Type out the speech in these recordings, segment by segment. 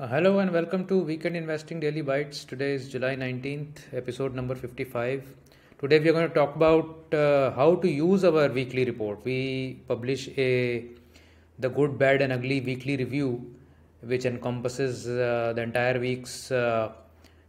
Uh, hello and welcome to Weekend Investing Daily Bites. Today is July 19th, episode number 55. Today we are going to talk about uh, how to use our weekly report. We publish a the good, bad, and ugly weekly review, which encompasses uh, the entire week's uh,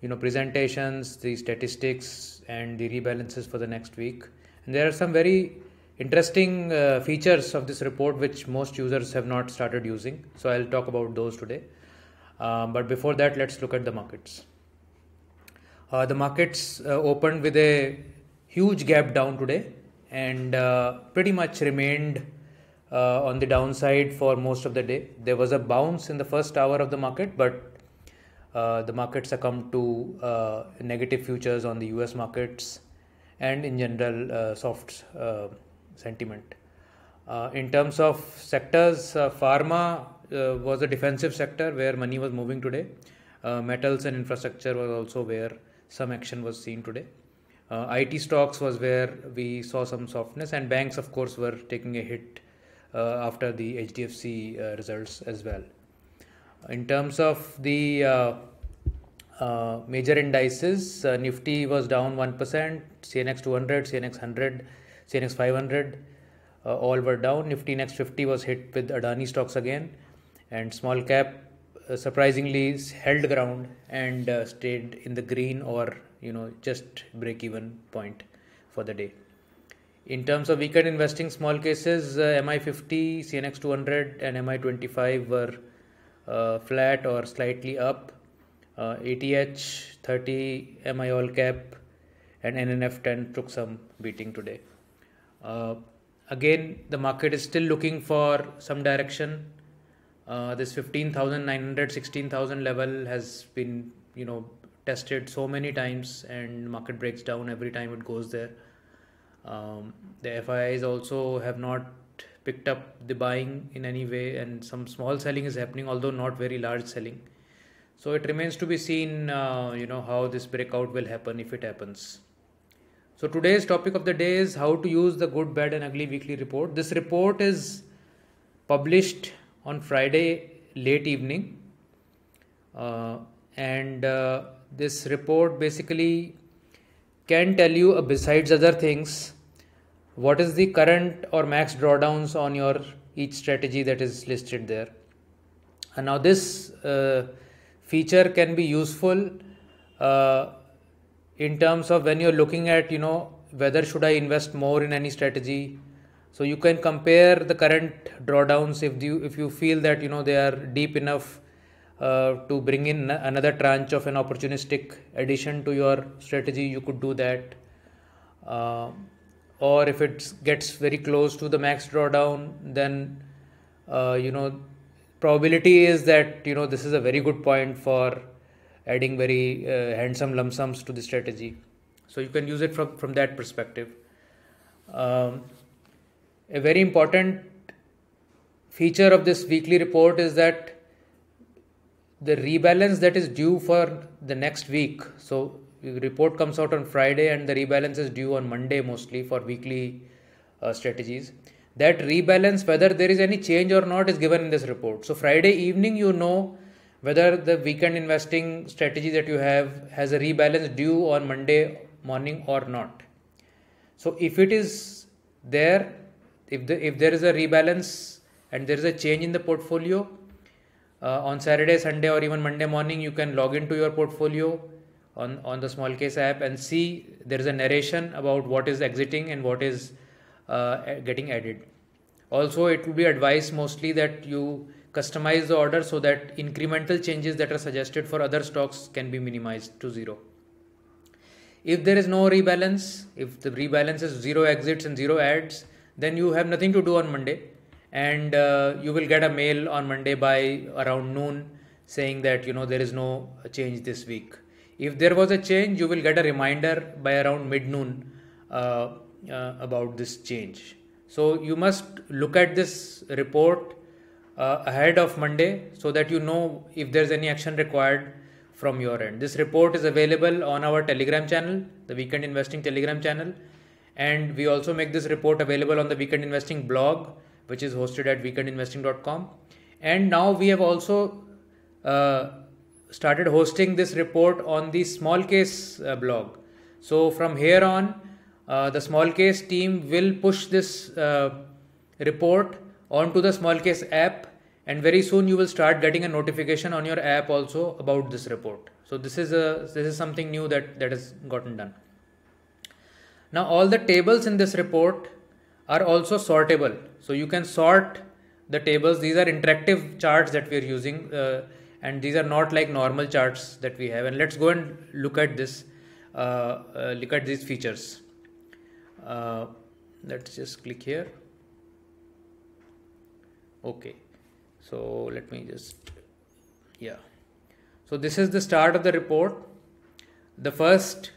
you know presentations, the statistics, and the rebalances for the next week. And there are some very interesting uh, features of this report which most users have not started using. So I'll talk about those today. Um, but before that, let's look at the markets. Uh, the markets uh, opened with a huge gap down today and uh, pretty much remained uh, on the downside for most of the day. There was a bounce in the first hour of the market, but uh, the markets succumbed to uh, negative futures on the US markets and in general soft sentiment. in terms of sectors, pharma uh, was the defensive sector where money was moving today. Uh, metals and infrastructure was also where some action was seen today. Uh, IT stocks was where we saw some softness, and banks, of course, were taking a hit uh, after the HDFC uh, results as well. In terms of the uh, major indices, Nifty was down 1%, CNX 200, CNX 100, CNX 500. Uh, all were down. Nifty Next 50 was hit with Adani stocks again and small cap uh, surprisingly held ground and uh, stayed in the green or you know just break even point for the day in terms of weekend investing small cases uh, mi50 cnx 200 and mi25 were uh, flat or slightly up ath uh, 30 mi all cap and nnf 10 took some beating today uh, again the market is still looking for some direction uh, this 15900 16000 level has been you know tested so many times and market breaks down every time it goes there um, the FIs also have not picked up the buying in any way and some small selling is happening although not very large selling so it remains to be seen uh, you know how this breakout will happen if it happens so today's topic of the day is how to use the good bad and ugly weekly report this report is published on Friday late evening. Uh, and uh, this report basically can tell you, uh, besides other things, what is the current or max drawdowns on your each strategy that is listed there. And now this uh, feature can be useful uh, in terms of when you're looking at, you know, whether should I invest more in any strategy so you can compare the current drawdowns if you if you feel that you know they are deep enough uh, to bring in another tranche of an opportunistic addition to your strategy you could do that uh, or if it gets very close to the max drawdown then uh, you know probability is that you know this is a very good point for adding very uh, handsome lump sums to the strategy so you can use it from from that perspective um, a very important feature of this weekly report is that the rebalance that is due for the next week so report comes out on friday and the rebalance is due on monday mostly for weekly uh, strategies that rebalance whether there is any change or not is given in this report so friday evening you know whether the weekend investing strategy that you have has a rebalance due on monday morning or not so if it is there if the, if there is a rebalance and there is a change in the portfolio uh, on Saturday, Sunday, or even Monday morning, you can log into your portfolio on on the small case app and see there is a narration about what is exiting and what is uh, getting added. Also, it will be advised mostly that you customize the order so that incremental changes that are suggested for other stocks can be minimized to zero. If there is no rebalance, if the rebalance is zero exits and zero adds, then you have nothing to do on Monday, and uh, you will get a mail on Monday by around noon saying that you know there is no change this week. If there was a change, you will get a reminder by around mid noon uh, uh, about this change. So you must look at this report uh, ahead of Monday so that you know if there's any action required from your end. This report is available on our Telegram channel, the Weekend Investing Telegram channel, and we also make this report available on the Weekend Investing blog, which is hosted at weekendinvesting.com. And now we have also uh, started hosting this report on the small case uh, blog. So from here on, uh, the small case team will push this uh, report onto the small case app and very soon you will start getting a notification on your app also about this report so this is a this is something new that that has gotten done now all the tables in this report are also sortable. So you can sort the tables. These are interactive charts that we are using uh, and these are not like normal charts that we have. And let's go and look at this, uh, uh, look at these features. Uh, let's just click here. Okay. So let me just, yeah. So this is the start of the report. The first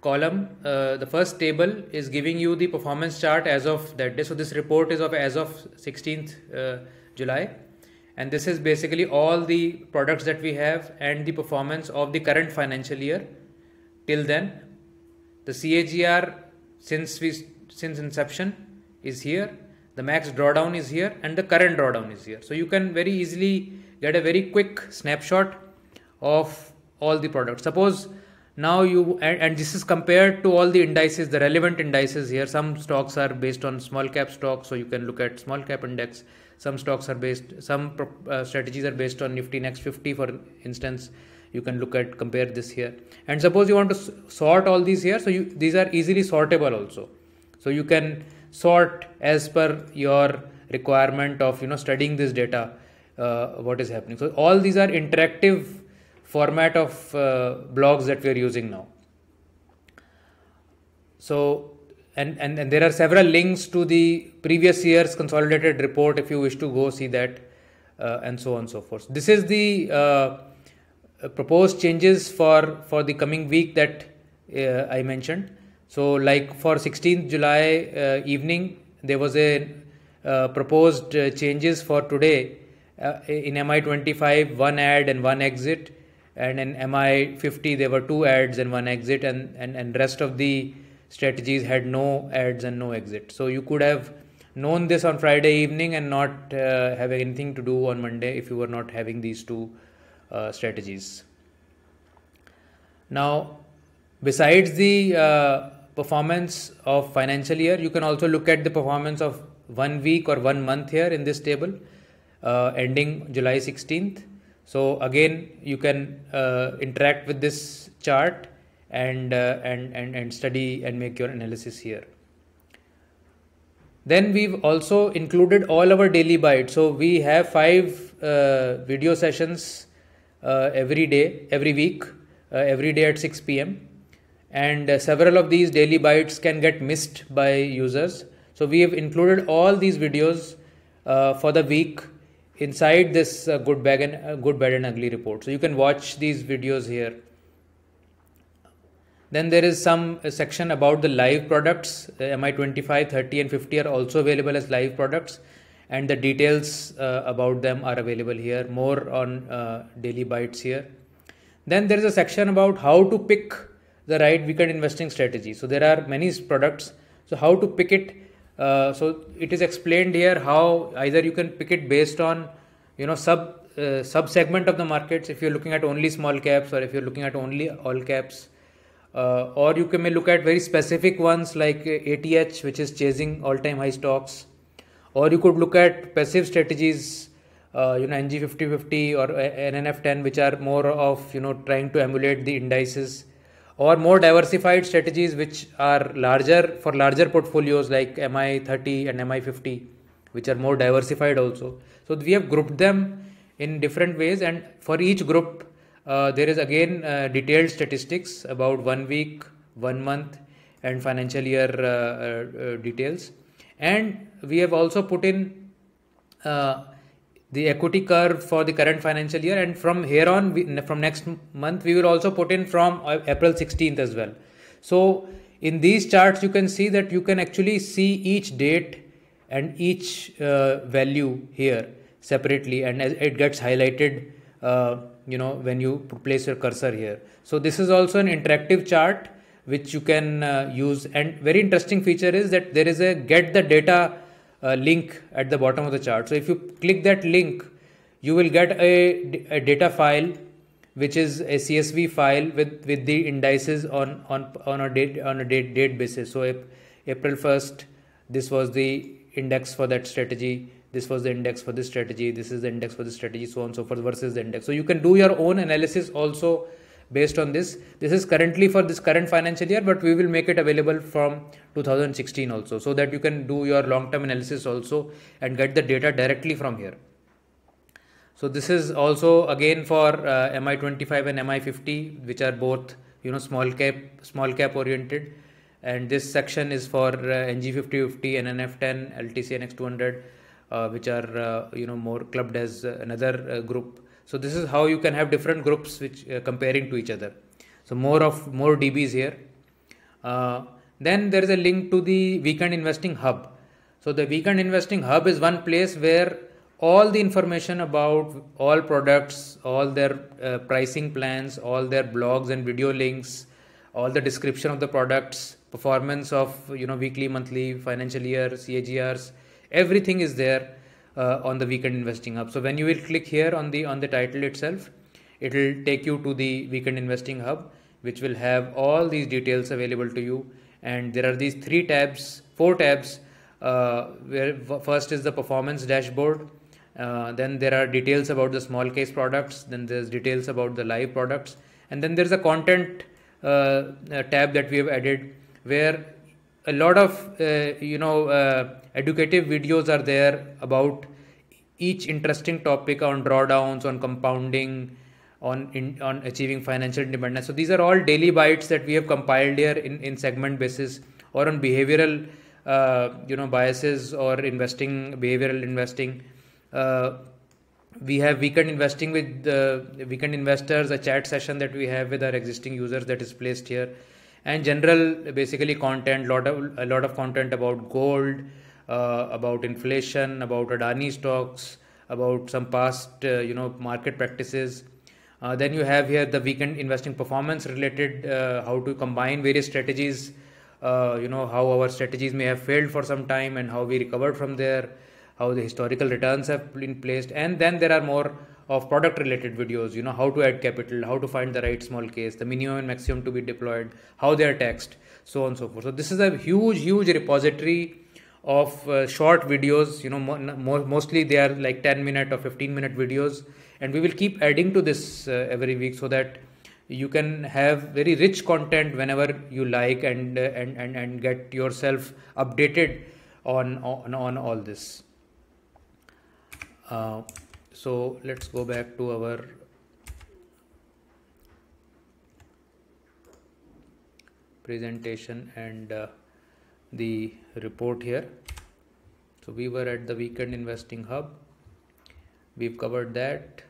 column, uh, the first table is giving you the performance chart as of that day. So this report is of as of 16th uh, July. And this is basically all the products that we have and the performance of the current financial year till then. The CAGR since we since inception is here. The max drawdown is here and the current drawdown is here. So you can very easily get a very quick snapshot of all the products. Suppose now you and, and, this is compared to all the indices the relevant indices here some stocks are based on small cap stocks so you can look at small cap index some stocks are based some uh, strategies are based on nifty next 50 for instance you can look at compare this here and suppose you want to sort all these here so you these are easily sortable also so you can sort as per your requirement of you know studying this data uh, what is happening so all these are interactive format of uh, blogs that we are using now. So and, and, and, there are several links to the previous year's consolidated report if you wish to go see that uh, and so on and so forth. This is the uh, proposed changes for, for the coming week that uh, I mentioned. So like for 16th July uh, evening, there was a uh, proposed changes for today in MI25, one add and one exit and in mi50 there were two ads and one exit and, and and rest of the strategies had no ads and no exit so you could have known this on friday evening and not uh, have anything to do on monday if you were not having these two uh, strategies now besides the uh, performance of financial year you can also look at the performance of one week or one month here in this table uh, ending july 16th so again you can uh, interact with this chart and, uh, and and and study and make your analysis here then we've also included all our daily bites. so we have five uh, video sessions uh, every day every week uh, every day at 6 p.m and uh, several of these daily bites can get missed by users so we have included all these videos for the week inside this uh, good bad and uh, good bad and ugly report so you can watch these videos here then there is some uh, section about the live products uh, mi25 30 and 50 are also available as live products and the details uh, about them are available here more on uh, daily bites here then there is a section about how to pick the right weekend investing strategy so there are many products so how to pick it uh, so it is explained here how either you can pick it based on you know sub uh, sub segment of the markets if you're looking at only small caps or if you're looking at only all caps uh, or you can may look at very specific ones like ATH which is chasing all time high stocks or you could look at passive strategies uh, you know NG5050 or uh, NNF10 which are more of you know trying to emulate the indices or more diversified strategies which are larger for larger portfolios like MI30 and MI50 which are more diversified also so we have grouped them in different ways and for each group uh, there is again uh, detailed statistics about one week one month and financial year uh, uh, uh details and we have also put in uh, the equity curve for the current financial year and from here on we, from next month we will also put in from april 16th as well so in these charts you can see that you can actually see each date and each uh, value here separately and it gets highlighted uh, you know when you place your cursor here so this is also an interactive chart which you can uh, use and very interesting feature is that there is a get the data uh, link at the bottom of the chart so if you click that link you will get a, a, data file which is a csv file with with the indices on on on a date on a date date basis so april 1st this was the index for that strategy this was the index for this strategy this is the index for this strategy so on and so forth versus the index so you can do your own analysis also based on this this is currently for this current financial year but we will make it available from 2016 also so that you can do your long term analysis also and get the data directly from here so this is also again for uh, mi25 and mi50 which are both you know small cap small cap oriented and this section is for NG5050, NNF10, LTCNX200, uh, which are uh, you know more clubbed as another uh, group. So this is how you can have different groups which uh, comparing to each other. So more of more DBs here. then there is a link to the Weekend Investing Hub. So the Weekend Investing Hub is one place where all the information about all products, all their uh, pricing plans, all their blogs and video links, all the description of the products performance of you know weekly monthly financial year cagrs everything is there uh, on the weekend investing hub so when you will click here on the on the title itself it will take you to the weekend investing hub which will have all these details available to you and there are these three tabs four tabs uh, where first is the performance dashboard uh, then there are details about the small case products then there's details about the live products and then there's a content uh, uh, tab that we have added where a lot of uh, you know educative videos are there about each interesting topic on drawdowns on compounding on in, on achieving financial independence so these are all daily bites that we have compiled here in, in segment basis or on behavioral uh, you know biases or investing behavioral investing uh, we have weekend investing with the weekend investors a chat session that we have with our existing users that is placed here and general basically content lot of a lot of content about gold uh, about inflation about adani stocks about some past uh, you know market practices uh, then you have here the weekend investing performance related uh, how to combine various strategies uh, you know how our strategies may have failed for some time and how we recovered from there how the historical returns have been placed and then there are more of product related videos you know how to add capital how to find the right small case the minimum and maximum to be deployed how they are taxed so on and so forth so this is a huge huge repository of uh, short videos you know mo mo mostly they are like 10 minute or 15 minute videos and we will keep adding to this uh, every week so that you can have very rich content whenever you like and uh, and, and and get yourself updated on on, on all this uh, so let's go back to our presentation and uh, the report here so we were at the weekend investing hub we've covered that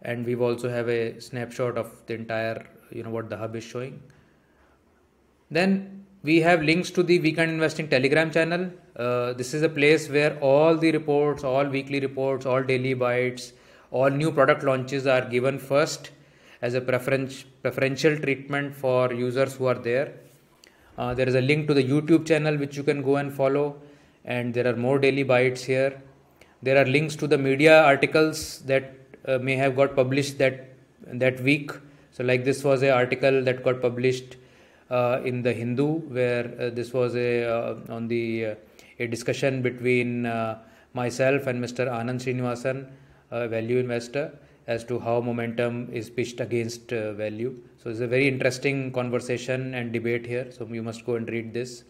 and we've also have a snapshot of the entire you know what the hub is showing then we have links to the weekend investing telegram channel uh, this is a place where all the reports all weekly reports all daily bites all new product launches are given first as a preference, preferential treatment for users who are there uh, there is a link to the youtube channel which you can go and follow and there are more daily bites here there are links to the media articles that uh, may have got published that that week so like this was a article that got published uh, in the Hindu, where uh, this was a uh, on the a discussion between myself and Mr. Anand Srinivasan, a value investor, as to how momentum is pitched against value. So it's a very interesting conversation and debate here. So you must go and read this.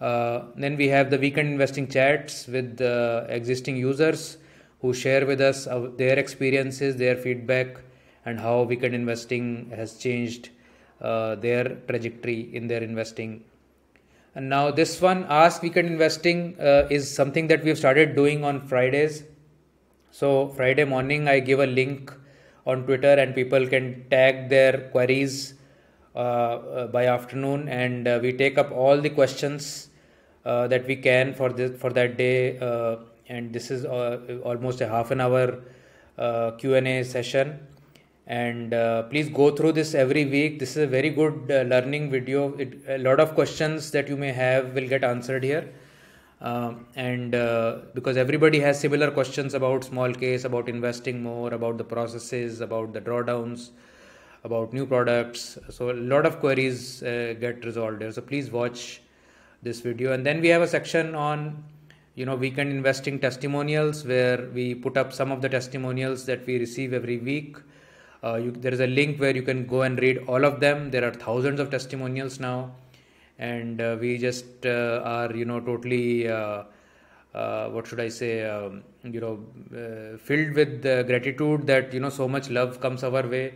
Uh, then we have the weekend investing chats with uh, existing users who share with us their experiences, their feedback, and how weekend investing has changed uh, their trajectory in their investing. And now this one, Ask Weekend Investing, uh, is something that we've started doing on Fridays. So Friday morning, I give a link on Twitter, and people can tag their queries uh, uh by afternoon, and uh, we take up all the questions uh, that we can for this for that day. and this is almost a half an hour Q and A session and uh, please go through this every week this is a very good uh, learning video it, a lot of questions that you may have will get answered here um, uh, and because everybody has similar questions about small case about investing more about the processes about the drawdowns about new products so a lot of queries uh, get resolved here. so please watch this video and then we have a section on you know weekend investing testimonials where we put up some of the testimonials that we receive every week uh, you, there is a link where you can go and read all of them. There are thousands of testimonials now, and uh, we just uh, are, you know, totally, uh, uh, what should I say, um, you know, uh, filled with gratitude that you know so much love comes our way,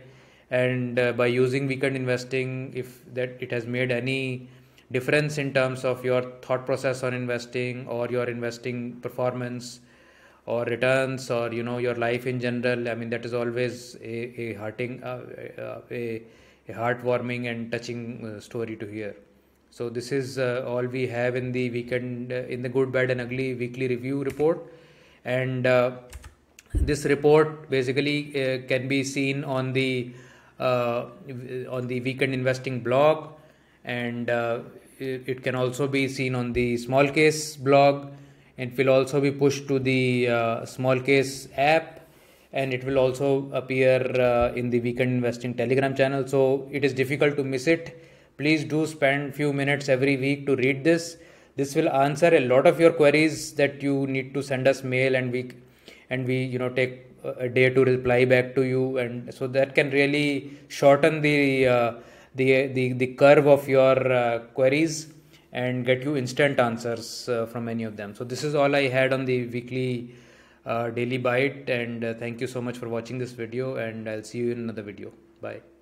and by using weekend investing, if that it has made any difference in terms of your thought process on investing or your investing performance or returns or you know your life in general i mean that is always a, a hearting uh, a, a heartwarming and touching uh, story to hear so this is uh, all we have in the weekend uh, in the good bad and ugly weekly review report and uh, this report basically uh, can be seen on the on the weekend investing blog and it, it, can also be seen on the small case blog it will also be pushed to the uh, small case app and it will also appear uh, in the weekend investing telegram channel so it is difficult to miss it please do spend few minutes every week to read this this will answer a lot of your queries that you need to send us mail and we and we you know take a day to reply back to you and so that can really shorten the uh, the, the the curve of your uh, queries and get you instant answers uh, from any of them. So this is all I had on the weekly uh, daily bite and uh, thank you so much for watching this video and I'll see you in another video. Bye.